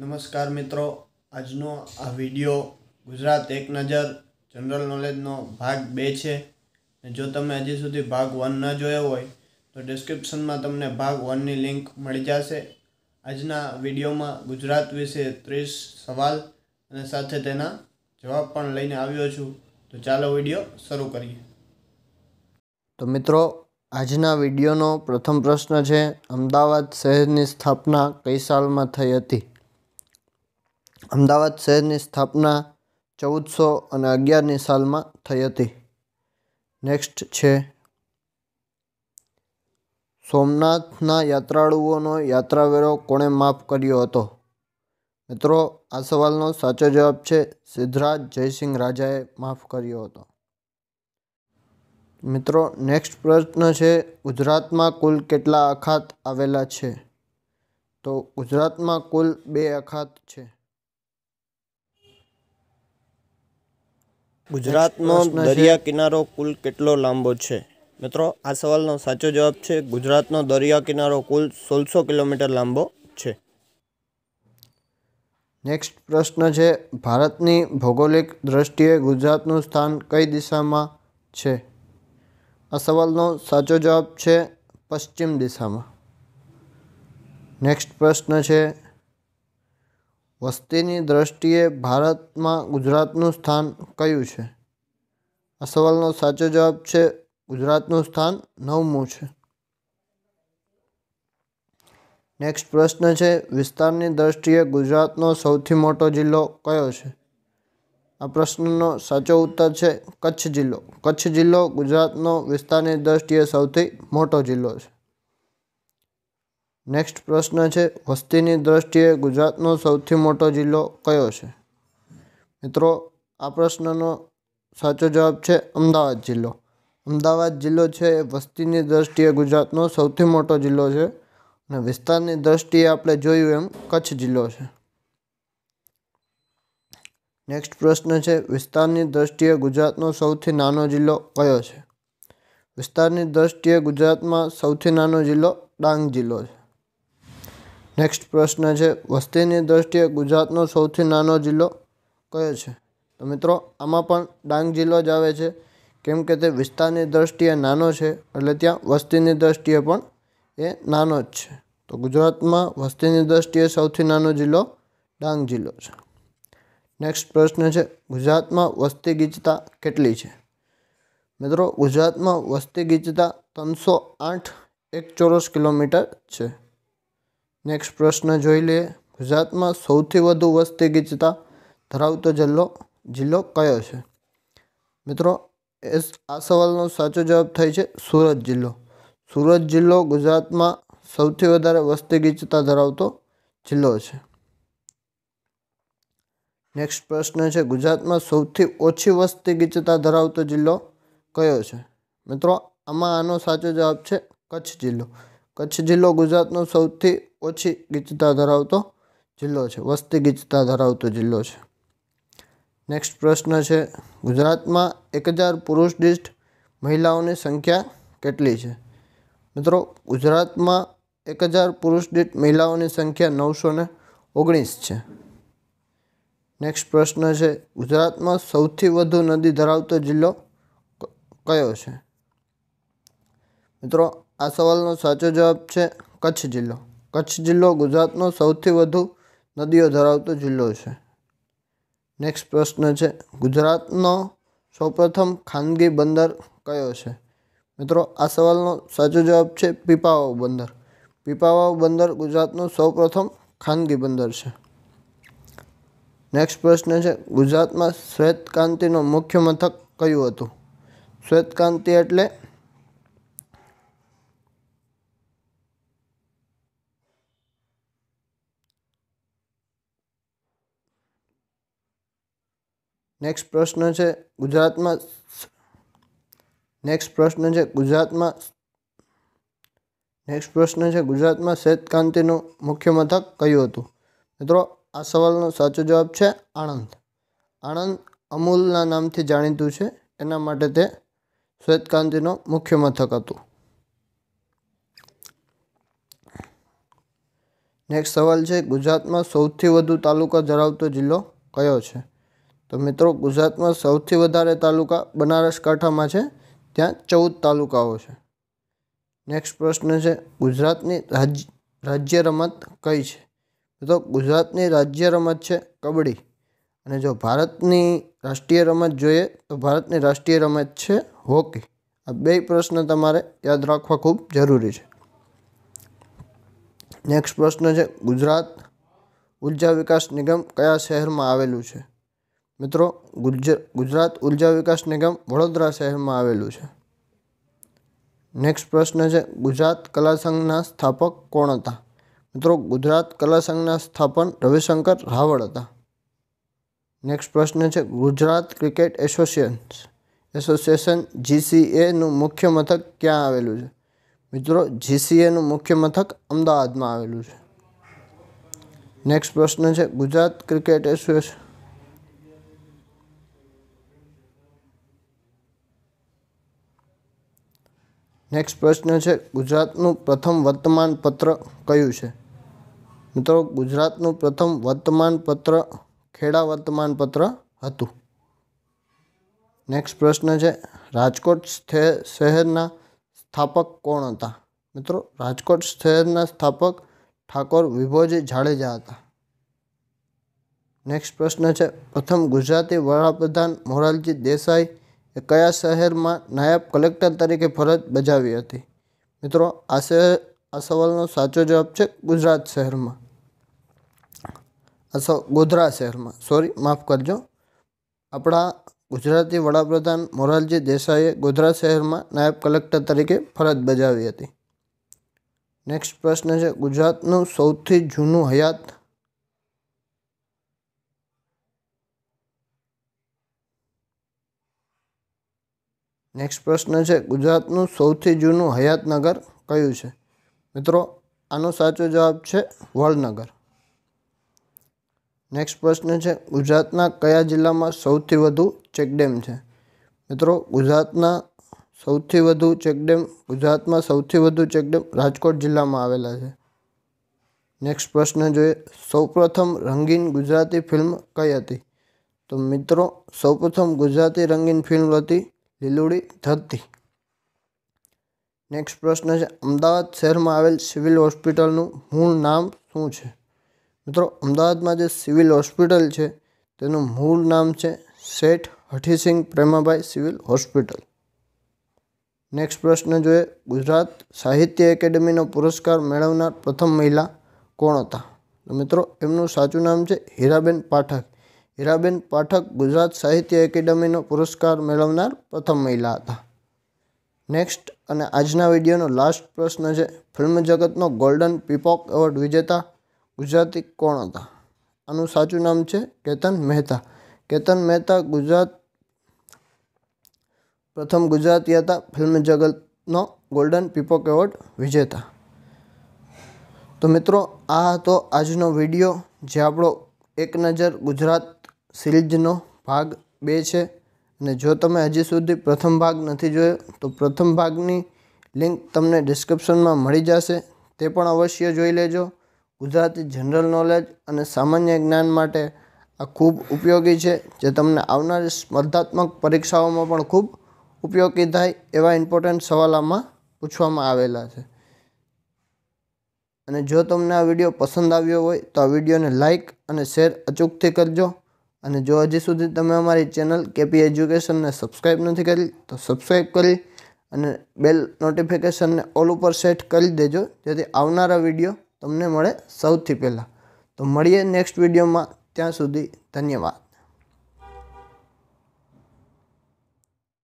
નમસ્કાર મિત્રો આજનો આ વિડીયો ગુજરાત એક નજર જનરલ નોલેજનો ભાગ બે છે જો તમે હજી સુધી ભાગ વન ન જોયો હોય તો ડિસ્ક્રિપ્શનમાં તમને ભાગ વનની લિંક મળી જશે આજના વિડીયોમાં ગુજરાત વિશે ત્રીસ સવાલ અને સાથે તેના જવાબ પણ લઈને આવ્યો છું તો ચાલો વિડીયો શરૂ કરીએ તો મિત્રો આજના વિડીયોનો પ્રથમ પ્રશ્ન છે અમદાવાદ શહેરની સ્થાપના કઈ સાલમાં થઈ હતી અમદાવાદ શહેરની સ્થાપના ચૌદસો અને અગિયારની સાલમાં થઈ હતી નેક્સ્ટ છે સોમનાથના યાત્રાળુઓનો યાત્રાવેરો કોણે માફ કર્યો હતો મિત્રો આ સવાલનો સાચો જવાબ છે સિદ્ધરાજ જયસિંહ રાજાએ માફ કર્યો હતો મિત્રો નેક્સ્ટ પ્રશ્ન છે ગુજરાતમાં કુલ કેટલા અખાત આવેલા છે તો ગુજરાતમાં કુલ બે અખાત છે ગુજરાતનો દરિયા કિનારો કુલ કેટલો લાંબો છે મિત્રો આ સવાલનો સાચો જવાબ છે ગુજરાતનો દરિયા કિનારો કુલ સોળસો કિલોમીટર લાંબો છે નેક્સ્ટ પ્રશ્ન છે ભારતની ભૌગોલિક દ્રષ્ટિએ ગુજરાતનું સ્થાન કઈ દિશામાં છે આ સવાલનો સાચો જવાબ છે પશ્ચિમ દિશામાં નેક્સ્ટ પ્રશ્ન છે વસ્તીની દ્રષ્ટિએ ભારતમાં ગુજરાતનું સ્થાન કયું છે આ સવાલનો સાચો જવાબ છે ગુજરાતનું સ્થાન નવમું છે નેક્સ્ટ પ્રશ્ન છે વિસ્તારની દ્રષ્ટિએ ગુજરાતનો સૌથી મોટો જિલ્લો કયો છે આ પ્રશ્નનો સાચો ઉત્તર છે કચ્છ જિલ્લો કચ્છ જિલ્લો ગુજરાતનો વિસ્તારની દ્રષ્ટિએ સૌથી મોટો જિલ્લો છે નેક્સ્ટ પ્રશ્ન છે વસ્તીની દ્રષ્ટિએ ગુજરાતનો સૌથી મોટો જિલ્લો કયો છે મિત્રો આ પ્રશ્નનો સાચો જવાબ છે અમદાવાદ જિલ્લો અમદાવાદ જિલ્લો છે એ વસ્તીની દ્રષ્ટિએ ગુજરાતનો સૌથી મોટો જિલ્લો છે અને વિસ્તારની દ્રષ્ટિએ આપણે જોયું એમ કચ્છ જિલ્લો છે નેક્સ્ટ પ્રશ્ન છે વિસ્તારની દ્રષ્ટિએ ગુજરાતનો સૌથી નાનો જિલ્લો કયો છે વિસ્તારની દ્રષ્ટિએ ગુજરાતમાં સૌથી નાનો જિલ્લો ડાંગ જિલ્લો છે નેક્સ્ટ પ્રશ્ન છે વસ્તીની દ્રષ્ટિએ ગુજરાતનો સૌથી નાનો જિલ્લો કયો છે તો મિત્રો આમાં પણ ડાંગ જિલ્લો જ આવે છે કેમ કે તે વિસ્તારની દ્રષ્ટિએ નાનો છે એટલે ત્યાં વસ્તીની દ્રષ્ટિએ પણ એ નાનો જ છે તો ગુજરાતમાં વસ્તીની દ્રષ્ટિએ સૌથી નાનો જિલ્લો ડાંગ જિલ્લો છે નેક્સ્ટ પ્રશ્ન છે ગુજરાતમાં વસ્તી ગીચતા કેટલી છે મિત્રો ગુજરાતમાં વસ્તી ગીચતા ત્રણસો આઠ એક ચોરસ કિલોમીટર છે નેક્સ્ટ પ્રશ્ન જોઈ લઈએ ગુજરાતમાં સૌથી વધુ વસ્તી ગીચતા ધરાવતો જિલ્લો જિલ્લો કયો છે મિત્રો એ આ સવાલનો સાચો જવાબ થાય છે સુરત જિલ્લો સુરત જિલ્લો ગુજરાતમાં સૌથી વધારે વસ્તી ગીચતા ધરાવતો જિલ્લો છે નેક્સ્ટ પ્રશ્ન છે ગુજરાતમાં સૌથી ઓછી વસ્તી ગીચતા ધરાવતો જિલ્લો કયો છે મિત્રો આમાં આનો સાચો જવાબ છે કચ્છ જિલ્લો કચ્છ જિલ્લો ગુજરાતનો સૌથી ઓછી ગીચતા ધરાવતો જિલ્લો છે વસ્તી ગીચતા ધરાવતો જિલ્લો છે નેક્સ્ટ પ્રશ્ન છે ગુજરાતમાં એક હજાર પુરુષ દીઠ મહિલાઓની સંખ્યા કેટલી છે મિત્રો ગુજરાતમાં એક હજાર પુરુષ દીઠ મહિલાઓની સંખ્યા નવસો ને ઓગણીસ છે નેક્સ્ટ પ્રશ્ન છે ગુજરાતમાં સૌથી વધુ નદી ધરાવતો જિલ્લો કયો છે મિત્રો આ સવાલનો સાચો જવાબ છે કચ્છ જિલ્લો કચ્છ જિલ્લો ગુજરાતનો સૌથી વધુ નદીઓ ધરાવતો જિલ્લો છે નેક્સ્ટ પ્રશ્ન છે ગુજરાતનો સૌપ્રથમ ખાનગી બંદર કયો છે મિત્રો આ સવાલનો સાચો જવાબ છે પીપાવાવ બંદર પીપાવાવ બંદર ગુજરાતનો સૌપ્રથમ ખાનગી બંદર છે નેક્સ્ટ પ્રશ્ન છે ગુજરાતમાં શ્વેતક્રાંતિનું મુખ્ય મથક કયું હતું શ્વેતક્રાંતિ એટલે નેક્સ્ટ પ્રશ્ન છે ગુજરાતમાં નેક્સ્ટ પ્રશ્ન છે ગુજરાતમાં નેક્સ્ટ પ્રશ્ન છે ગુજરાતમાં શ્વેતક્રાંતિનું મુખ્ય મથક કયું હતું મિત્રો આ સવાલનો સાચો જવાબ છે આણંદ આણંદ અમૂલના નામથી જાણીતું છે એના માટે તે શ્વેતક્રાંતિનો મુખ્ય મથક હતું નેક્સ્ટ સવાલ છે ગુજરાતમાં સૌથી વધુ તાલુકા ધરાવતો જિલ્લો કયો છે તો મિત્રો ગુજરાતમાં સૌથી વધારે તાલુકા બનારસ કાંઠામાં છે ત્યાં ચૌદ તાલુકાઓ છે નેક્સ્ટ પ્રશ્ન છે ગુજરાતની રાજ્ય રાજ્ય રમત કઈ છે તો ગુજરાતની રાજ્ય રમત છે કબડ્ડી અને જો ભારતની રાષ્ટ્રીય રમત જોઈએ તો ભારતની રાષ્ટ્રીય રમત છે હોકી આ બે પ્રશ્ન તમારે યાદ રાખવા ખૂબ જરૂરી છે નેક્સ્ટ પ્રશ્ન છે ગુજરાત ઉર્જા વિકાસ નિગમ કયા શહેરમાં આવેલું છે મિત્રો ગુજરાત ઉર્જા વિકાસ નિગમ વડોદરા શહેરમાં આવેલું છે નેક્સ્ટ પ્રશ્ન છે ગુજરાત કલા સંઘના સ્થાપક કોણ હતા મિત્રો ગુજરાત કલા સંઘના સ્થાપન રવિશંકર રાવળ હતા નેક્સ્ટ પ્રશ્ન છે ગુજરાત ક્રિકેટ એસોસિએશન્સ એસોસિએશન જીસીએનું મુખ્ય મથક ક્યાં આવેલું છે મિત્રો જીસીએનું મુખ્ય મથક અમદાવાદમાં આવેલું છે નેક્સ્ટ પ્રશ્ન છે ગુજરાત ક્રિકેટ એસોસિએશન નેક્સ્ટ પ્રશ્ન છે ગુજરાતનું પ્રથમ વર્તમાન પત્ર કયું છે મિત્રો ગુજરાતનું પ્રથમ વર્તમાન પત્ર ખેડા વર્તમાન પત્ર હતું નેક્સ્ટ પ્રશ્ન છે રાજકોટ શહેરના સ્થાપક કોણ હતા મિત્રો રાજકોટ શહેરના સ્થાપક ઠાકોર વિભોજી જાડેજા હતા નેક્સ્ટ પ્રશ્ન છે પ્રથમ ગુજરાતી વડાપ્રધાન મોરારજી દેસાઈ એ કયા શહેરમાં નાયબ કલેક્ટર તરીકે ફરજ બજાવી હતી મિત્રો આ શહેર આ સવાલનો સાચો જવાબ છે ગુજરાત શહેરમાં અથવા ગોધરા શહેરમાં સોરી માફ કરજો આપણા ગુજરાતી વડાપ્રધાન મોરારજી દેસાઈએ ગોધરા શહેરમાં નાયબ કલેક્ટર તરીકે ફરજ બજાવી હતી નેક્સ્ટ પ્રશ્ન છે ગુજરાતનું સૌથી જૂનું હયાત નેક્સ્ટ પ્રશ્ન છે ગુજરાતનું સૌથી જૂનું હયાતનગર કયું છે મિત્રો આનો સાચો જવાબ છે વડનગર નેક્સ્ટ પ્રશ્ન છે ગુજરાતના કયા જિલ્લામાં સૌથી વધુ ચેકડેમ છે મિત્રો ગુજરાતના સૌથી વધુ ચેકડેમ ગુજરાતમાં સૌથી વધુ ચેકડેમ રાજકોટ જિલ્લામાં આવેલા છે નેક્સ્ટ પ્રશ્ન જોઈએ સૌપ્રથમ રંગીન ગુજરાતી ફિલ્મ કઈ હતી તો મિત્રો સૌપ્રથમ ગુજરાતી રંગીન ફિલ્મ હતી લીલોડી થતી નેક્સ્ટ પ્રશ્ન છે અમદાવાદ શહેરમાં આવેલ સિવિલ હોસ્પિટલનું મૂળ નામ શું છે મિત્રો અમદાવાદમાં જે સિવિલ હોસ્પિટલ છે તેનું મૂળ નામ છે Sheth Hathisingh Premabhai civil hospital next પ્રશ્ન જોઈએ ગુજરાત સાહિત્ય એકેડેમીનો પુરસ્કાર મેળવનાર પ્રથમ મહિલા કોણ હતા મિત્રો એમનું સાચું નામ છે હીરાબેન પાઠક હીરાબેન પાઠક ગુજરાત સાહિત્ય એકેડમીનો પુરસ્કાર મેળવનાર પ્રથમ મહિલા હતા નેક્સ્ટ અને આજના વિડીયોનો લાસ્ટ પ્રશ્ન છે ફિલ્મ જગતનો ગોલ્ડન પીપોક એવોર્ડ વિજેતા ગુજરાતી કોણ હતા આનું સાચું નામ છે કેતન મહેતા કેતન મહેતા ગુજરાત પ્રથમ ગુજરાતી હતા ફિલ્મ જગતનો ગોલ્ડન પીપોક એવોર્ડ વિજેતા તો મિત્રો આ હતો આજનો વિડીયો જે આપણો એક નજર ગુજરાત સિરીજનો ભાગ બે છે અને જો તમે હજી સુધી પ્રથમ ભાગ નથી જોયો તો પ્રથમ ભાગની લિંક તમને ડિસ્ક્રિપ્શનમાં મળી જશે તે પણ અવશ્ય જોઈ લેજો ગુજરાતી જનરલ નોલેજ અને સામાન્ય જ્ઞાન માટે આ ખૂબ ઉપયોગી છે જે તમને આવનારી સ્પર્ધાત્મક પરીક્ષાઓમાં પણ ખૂબ ઉપયોગી થાય એવા ઇમ્પોર્ટન્ટ સવાલોમાં પૂછવામાં આવેલા છે અને જો તમને આ વિડીયો પસંદ આવ્યો હોય તો આ વિડીયોને લાઇક અને શેર અચૂકથી કરજો અને જો હજી સુધી તમે અમારી ચેનલ કેપી એજ્યુકેશનને સબસ્ક્રાઈબ નથી કરી તો સબસ્ક્રાઈબ કરી અને બેલ નોટિફિકેશનને ઓલ ઉપર સેટ કરી દેજો જેથી આવનારા વિડીયો તમને મળે સૌથી પહેલાં તો મળીએ નેક્સ્ટ વિડીયોમાં ત્યાં સુધી ધન્યવાદ